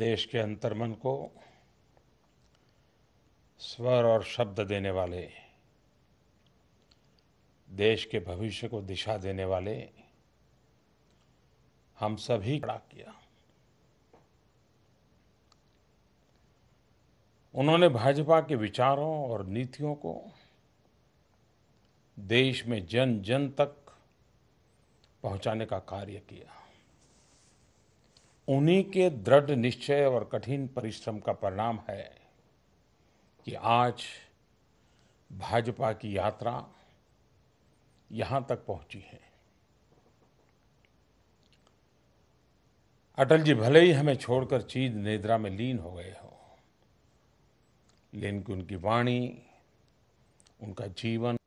देश के अंतर्मन को स्वर और शब्द देने वाले देश के भविष्य को दिशा देने वाले हम सभी खड़ा किया उन्होंने भाजपा के विचारों और नीतियों को देश में जन जन तक पहुंचाने का कार्य किया उन्हीं के दृढ़ निश्चय और कठिन परिश्रम का परिणाम है कि आज भाजपा की यात्रा यहां तक पहुंची है अटल जी भले ही हमें छोड़कर चीज निद्रा में लीन हो गए हो लेकिन उनकी वाणी उनका जीवन